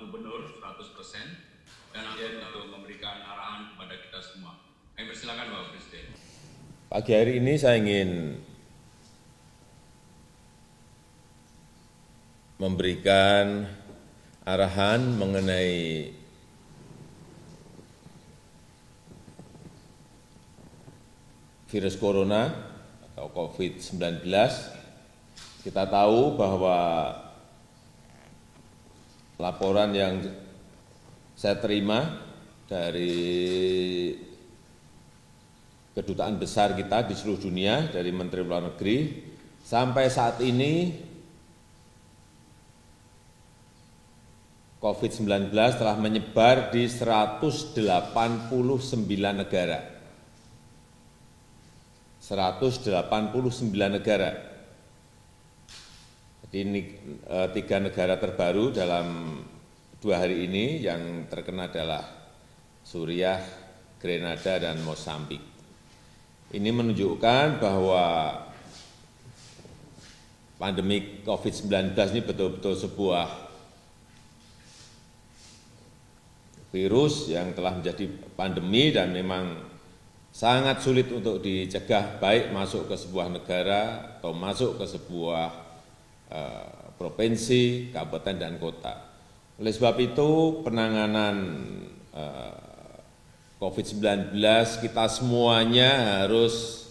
Gubernur 100% dan akhirnya untuk memberikan arahan kepada kita semua. Kami persilakan Bapak Presiden. Pagi hari ini saya ingin memberikan arahan mengenai virus corona atau COVID-19. Kita tahu bahwa laporan yang saya terima dari kedutaan besar kita di seluruh dunia, dari Menteri Luar Negeri, sampai saat ini COVID-19 telah menyebar di 189 negara. 189 negara di e, tiga negara terbaru dalam dua hari ini yang terkena adalah Suriah, Grenada, dan Mosambik. Ini menunjukkan bahwa pandemi COVID-19 ini betul-betul sebuah virus yang telah menjadi pandemi dan memang sangat sulit untuk dicegah baik masuk ke sebuah negara atau masuk ke sebuah Eh, provinsi, kabupaten, dan kota. Oleh sebab itu, penanganan eh, COVID-19 kita semuanya harus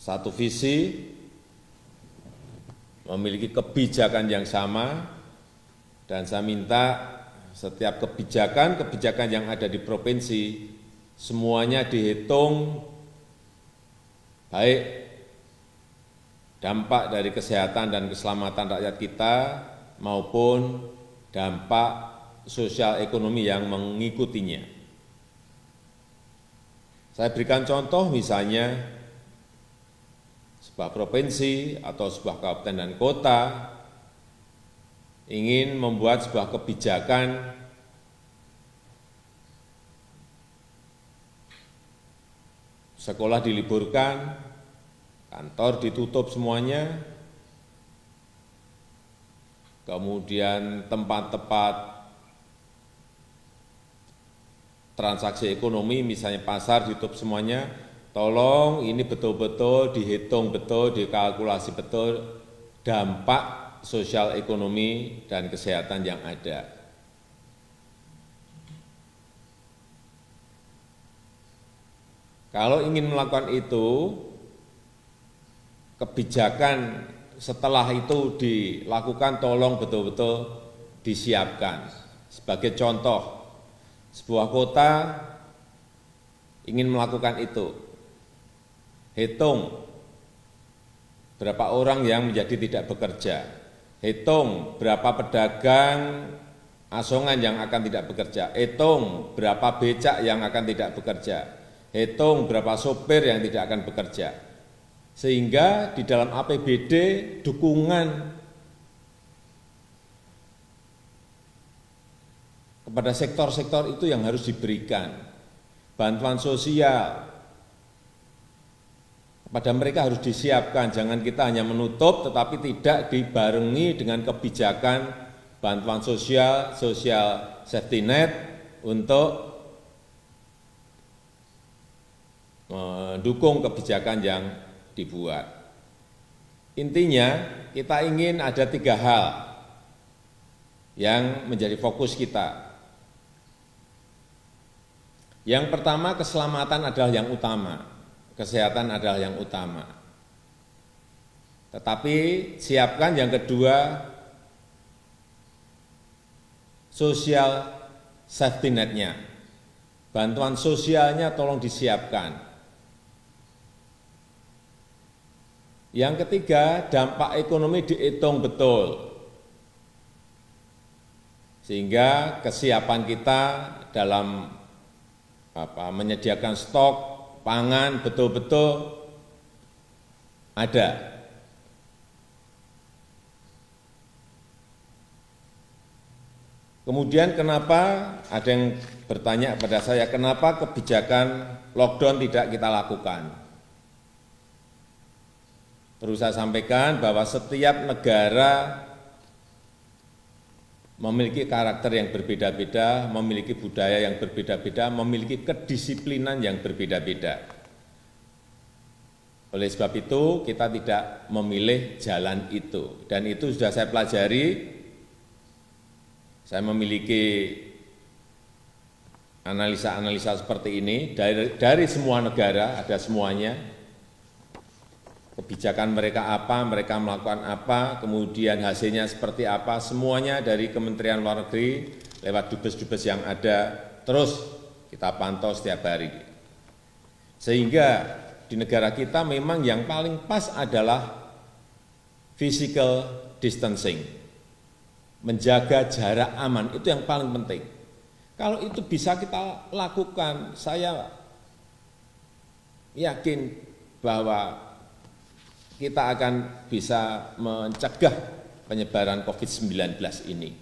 satu visi, memiliki kebijakan yang sama, dan saya minta setiap kebijakan, kebijakan yang ada di provinsi, semuanya dihitung baik dampak dari kesehatan dan keselamatan rakyat kita maupun dampak sosial ekonomi yang mengikutinya. Saya berikan contoh misalnya sebuah provinsi atau sebuah kabupaten dan kota ingin membuat sebuah kebijakan sekolah diliburkan, kantor ditutup semuanya, kemudian tempat-tempat transaksi ekonomi, misalnya pasar ditutup semuanya, tolong ini betul-betul dihitung betul, dikalkulasi betul dampak sosial ekonomi dan kesehatan yang ada. Kalau ingin melakukan itu, kebijakan setelah itu dilakukan tolong betul-betul disiapkan. Sebagai contoh, sebuah kota ingin melakukan itu. Hitung berapa orang yang menjadi tidak bekerja. Hitung berapa pedagang asongan yang akan tidak bekerja. Hitung berapa becak yang akan tidak bekerja. Hitung berapa sopir yang tidak akan bekerja sehingga di dalam APBD dukungan kepada sektor-sektor itu yang harus diberikan. Bantuan sosial kepada mereka harus disiapkan, jangan kita hanya menutup tetapi tidak dibarengi dengan kebijakan bantuan sosial, sosial safety net untuk mendukung kebijakan yang dibuat. Intinya kita ingin ada tiga hal yang menjadi fokus kita. Yang pertama keselamatan adalah yang utama, kesehatan adalah yang utama. Tetapi siapkan yang kedua sosial safety net-nya. Bantuan sosialnya tolong disiapkan. Yang ketiga, dampak ekonomi dihitung betul. Sehingga kesiapan kita dalam apa, menyediakan stok pangan betul-betul ada. Kemudian kenapa ada yang bertanya pada saya, kenapa kebijakan lockdown tidak kita lakukan? Perlu saya sampaikan bahwa setiap negara memiliki karakter yang berbeda-beda, memiliki budaya yang berbeda-beda, memiliki kedisiplinan yang berbeda-beda. Oleh sebab itu, kita tidak memilih jalan itu. Dan itu sudah saya pelajari, saya memiliki analisa-analisa seperti ini, dari, dari semua negara, ada semuanya, kebijakan mereka apa, mereka melakukan apa, kemudian hasilnya seperti apa, semuanya dari Kementerian Luar Negeri lewat dubes-dubes yang ada terus kita pantau setiap hari. Sehingga di negara kita memang yang paling pas adalah physical distancing. Menjaga jarak aman itu yang paling penting. Kalau itu bisa kita lakukan, saya yakin bahwa kita akan bisa mencegah penyebaran COVID-19 ini.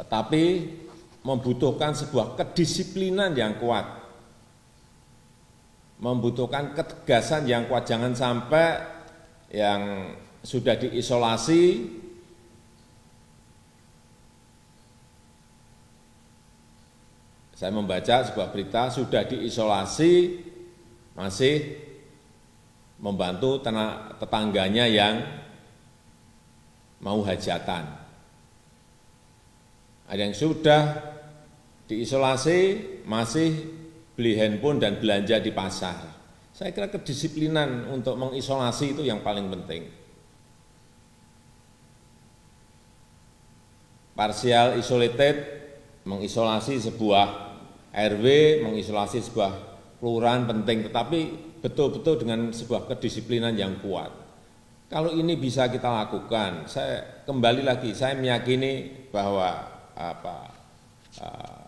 Tetapi membutuhkan sebuah kedisiplinan yang kuat, membutuhkan ketegasan yang kuat. Jangan sampai yang sudah diisolasi Saya membaca sebuah berita sudah diisolasi masih membantu tetangganya yang mau hajatan. Ada yang sudah diisolasi masih beli handphone dan belanja di pasar. Saya kira kedisiplinan untuk mengisolasi itu yang paling penting. Partial isolated mengisolasi sebuah RW mengisolasi sebuah kelurahan penting, tetapi betul-betul dengan sebuah kedisiplinan yang kuat. Kalau ini bisa kita lakukan, saya kembali lagi, saya meyakini bahwa apa uh,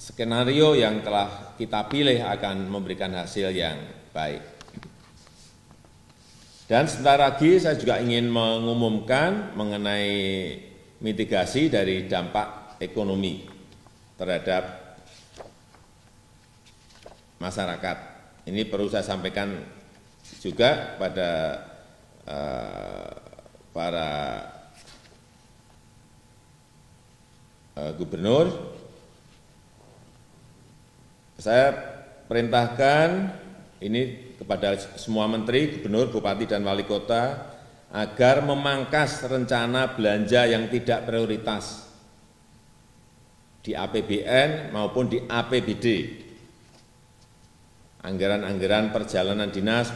skenario yang telah kita pilih akan memberikan hasil yang baik. Dan sebentar lagi saya juga ingin mengumumkan mengenai mitigasi dari dampak ekonomi terhadap masyarakat. Ini perlu saya sampaikan juga pada uh, para uh, gubernur. Saya perintahkan ini kepada semua menteri, gubernur, bupati, dan wali kota agar memangkas rencana belanja yang tidak prioritas di APBN maupun di APBD anggaran-anggaran perjalanan dinas,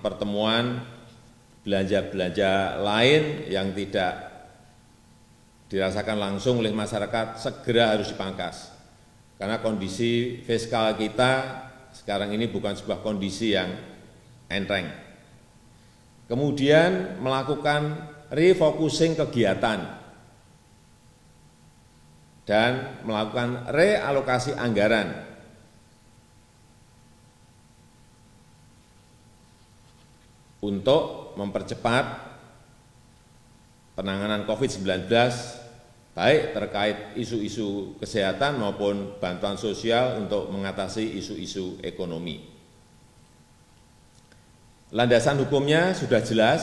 pertemuan, belanja-belanja lain yang tidak dirasakan langsung oleh masyarakat segera harus dipangkas. Karena kondisi fiskal kita sekarang ini bukan sebuah kondisi yang enteng. Kemudian melakukan refocusing kegiatan dan melakukan realokasi anggaran untuk mempercepat penanganan COVID-19 baik terkait isu-isu kesehatan maupun bantuan sosial untuk mengatasi isu-isu ekonomi. Landasan hukumnya sudah jelas,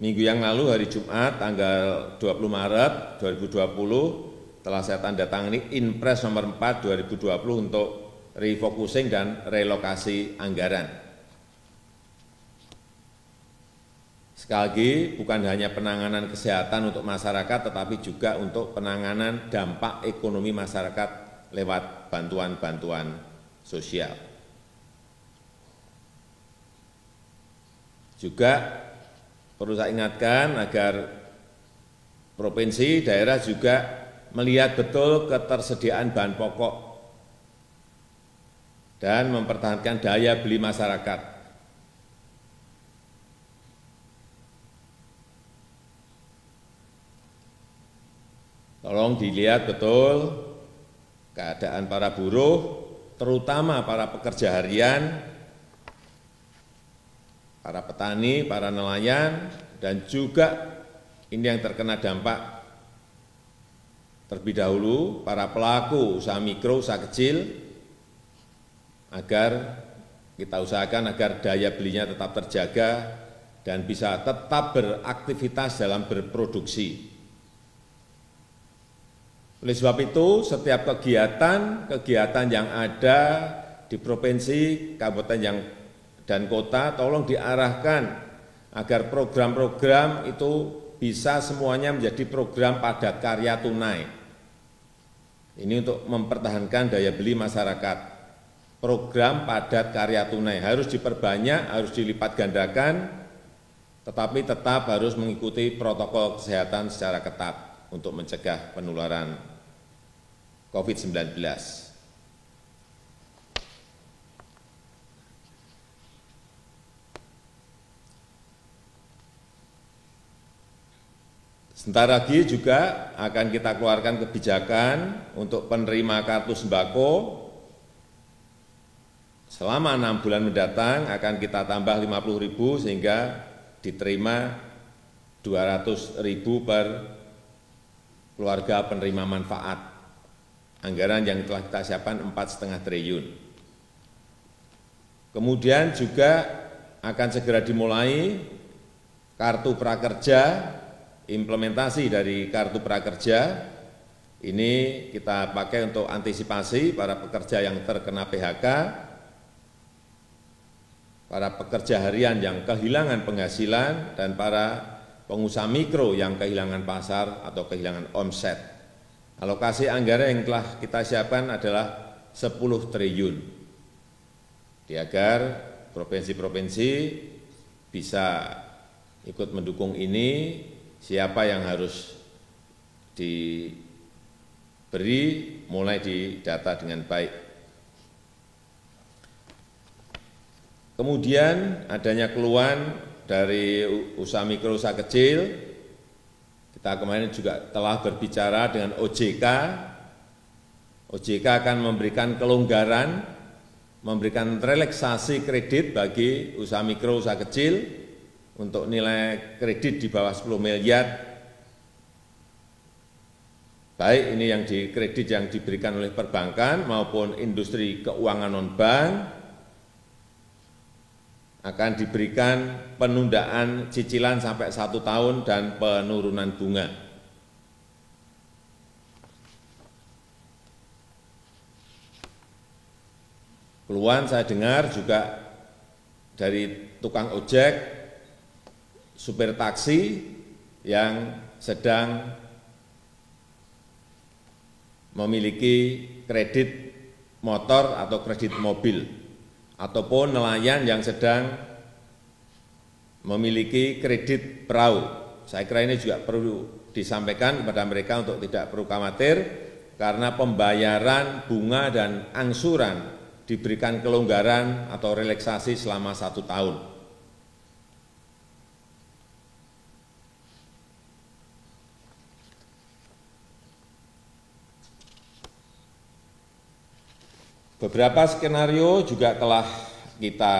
Minggu yang lalu hari Jumat tanggal 20 Maret 2020 telah saya tanda tangani Inpres nomor 4 2020 untuk refocusing dan relokasi anggaran. Sekali lagi, bukan hanya penanganan kesehatan untuk masyarakat, tetapi juga untuk penanganan dampak ekonomi masyarakat lewat bantuan-bantuan sosial. Juga perlu saya ingatkan agar provinsi, daerah juga melihat betul ketersediaan bahan pokok dan mempertahankan daya beli masyarakat Tolong dilihat betul keadaan para buruh, terutama para pekerja harian, para petani, para nelayan, dan juga ini yang terkena dampak terlebih dahulu para pelaku usaha mikro, usaha kecil, agar kita usahakan agar daya belinya tetap terjaga dan bisa tetap beraktivitas dalam berproduksi. Oleh sebab itu, setiap kegiatan-kegiatan yang ada di provinsi, kabupaten yang dan kota tolong diarahkan agar program-program itu bisa semuanya menjadi program pada karya tunai. Ini untuk mempertahankan daya beli masyarakat. Program padat karya tunai harus diperbanyak, harus dilipat gandakan, tetapi tetap harus mengikuti protokol kesehatan secara ketat untuk mencegah penularan COVID-19. Sementara lagi juga akan kita keluarkan kebijakan untuk penerima kartu sembako. Selama enam bulan mendatang akan kita tambah puluh ribu sehingga diterima ratus ribu per keluarga penerima manfaat anggaran yang telah kita siapkan 4,5 triliun. Kemudian juga akan segera dimulai kartu prakerja, implementasi dari kartu prakerja, ini kita pakai untuk antisipasi para pekerja yang terkena PHK, para pekerja harian yang kehilangan penghasilan, dan para pengusaha mikro yang kehilangan pasar atau kehilangan omset. Alokasi anggaran yang telah kita siapkan adalah 10 triliun. Di agar provinsi-provinsi bisa ikut mendukung ini, siapa yang harus diberi mulai didata dengan baik. Kemudian adanya keluhan dari usaha mikro usaha kecil kita kemarin juga telah berbicara dengan OJK, OJK akan memberikan kelonggaran, memberikan relaksasi kredit bagi usaha mikro, usaha kecil, untuk nilai kredit di bawah 10 miliar, baik ini yang di kredit yang diberikan oleh perbankan maupun industri keuangan non-bank, akan diberikan penundaan cicilan sampai satu tahun dan penurunan bunga. Keluhan saya dengar juga dari tukang ojek, supir taksi yang sedang memiliki kredit motor atau kredit mobil ataupun nelayan yang sedang memiliki kredit perahu. Saya kira ini juga perlu disampaikan kepada mereka untuk tidak perlu khawatir karena pembayaran bunga dan angsuran diberikan kelonggaran atau relaksasi selama satu tahun. Beberapa skenario juga telah kita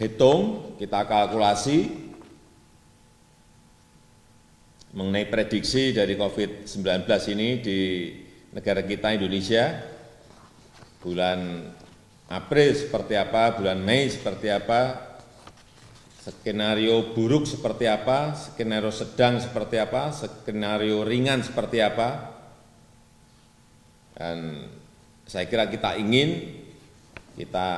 hitung, kita kalkulasi mengenai prediksi dari COVID-19 ini di negara kita Indonesia, bulan April seperti apa, bulan Mei seperti apa, skenario buruk seperti apa, skenario sedang seperti apa, skenario ringan seperti apa, dan saya kira kita ingin kita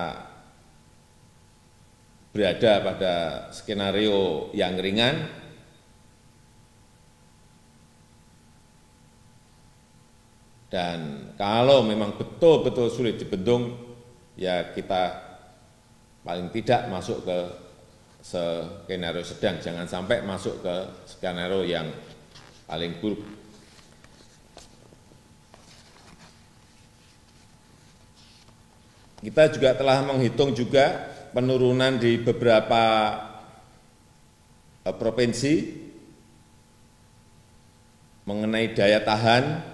berada pada skenario yang ringan, dan kalau memang betul-betul sulit dibendung, ya kita paling tidak masuk ke skenario sedang, jangan sampai masuk ke skenario yang paling buruk. Kita juga telah menghitung juga penurunan di beberapa eh, provinsi mengenai daya tahan,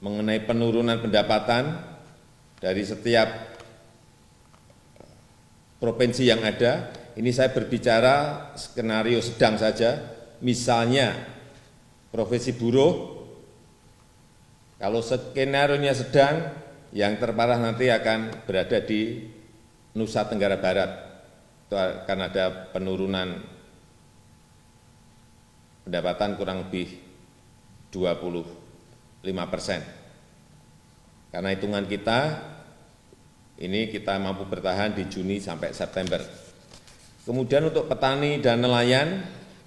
mengenai penurunan pendapatan dari setiap eh, provinsi yang ada. Ini saya berbicara skenario sedang saja, misalnya profesi buruh, kalau skenario sedang, yang terparah nanti akan berada di Nusa Tenggara Barat. Itu akan ada penurunan pendapatan kurang lebih 25 persen. Karena hitungan kita, ini kita mampu bertahan di Juni sampai September. Kemudian untuk petani dan nelayan,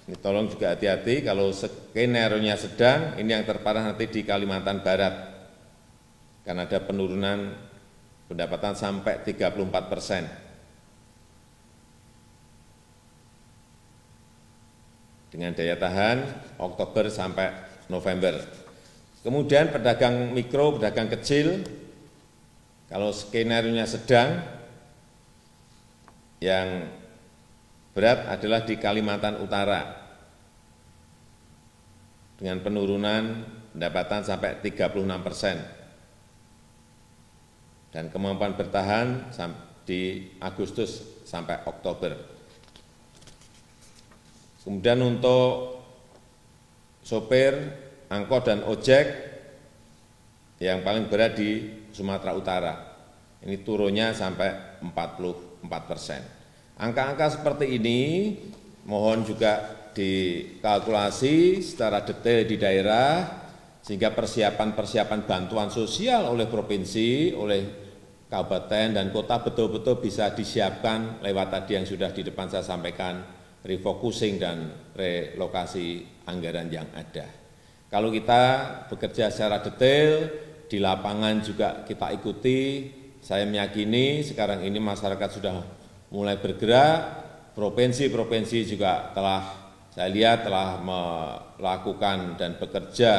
ini tolong juga hati-hati kalau skenario nya sedang, ini yang terparah nanti di Kalimantan Barat akan ada penurunan pendapatan sampai 34 persen. Dengan daya tahan Oktober sampai November. Kemudian pedagang mikro, pedagang kecil, kalau skenario-nya sedang, yang berat adalah di Kalimantan Utara dengan penurunan pendapatan sampai 36 persen dan kemampuan bertahan di Agustus sampai Oktober. Kemudian untuk sopir, angkot dan ojek yang paling berat di Sumatera Utara. Ini turunnya sampai 44 persen. Angka-angka seperti ini mohon juga dikalkulasi secara detail di daerah sehingga persiapan-persiapan bantuan sosial oleh provinsi, oleh kabupaten dan kota betul-betul bisa disiapkan lewat tadi yang sudah di depan saya sampaikan, refocusing dan relokasi anggaran yang ada. Kalau kita bekerja secara detail, di lapangan juga kita ikuti, saya meyakini sekarang ini masyarakat sudah mulai bergerak, provinsi-provinsi juga telah, saya lihat telah melakukan dan bekerja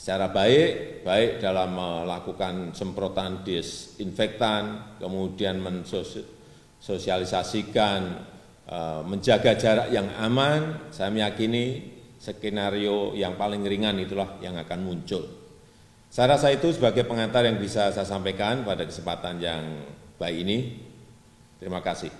secara baik, baik dalam melakukan semprotan disinfektan, kemudian mensosialisasikan, eh, menjaga jarak yang aman, saya meyakini skenario yang paling ringan itulah yang akan muncul. Saya rasa itu sebagai pengantar yang bisa saya sampaikan pada kesempatan yang baik ini. Terima kasih.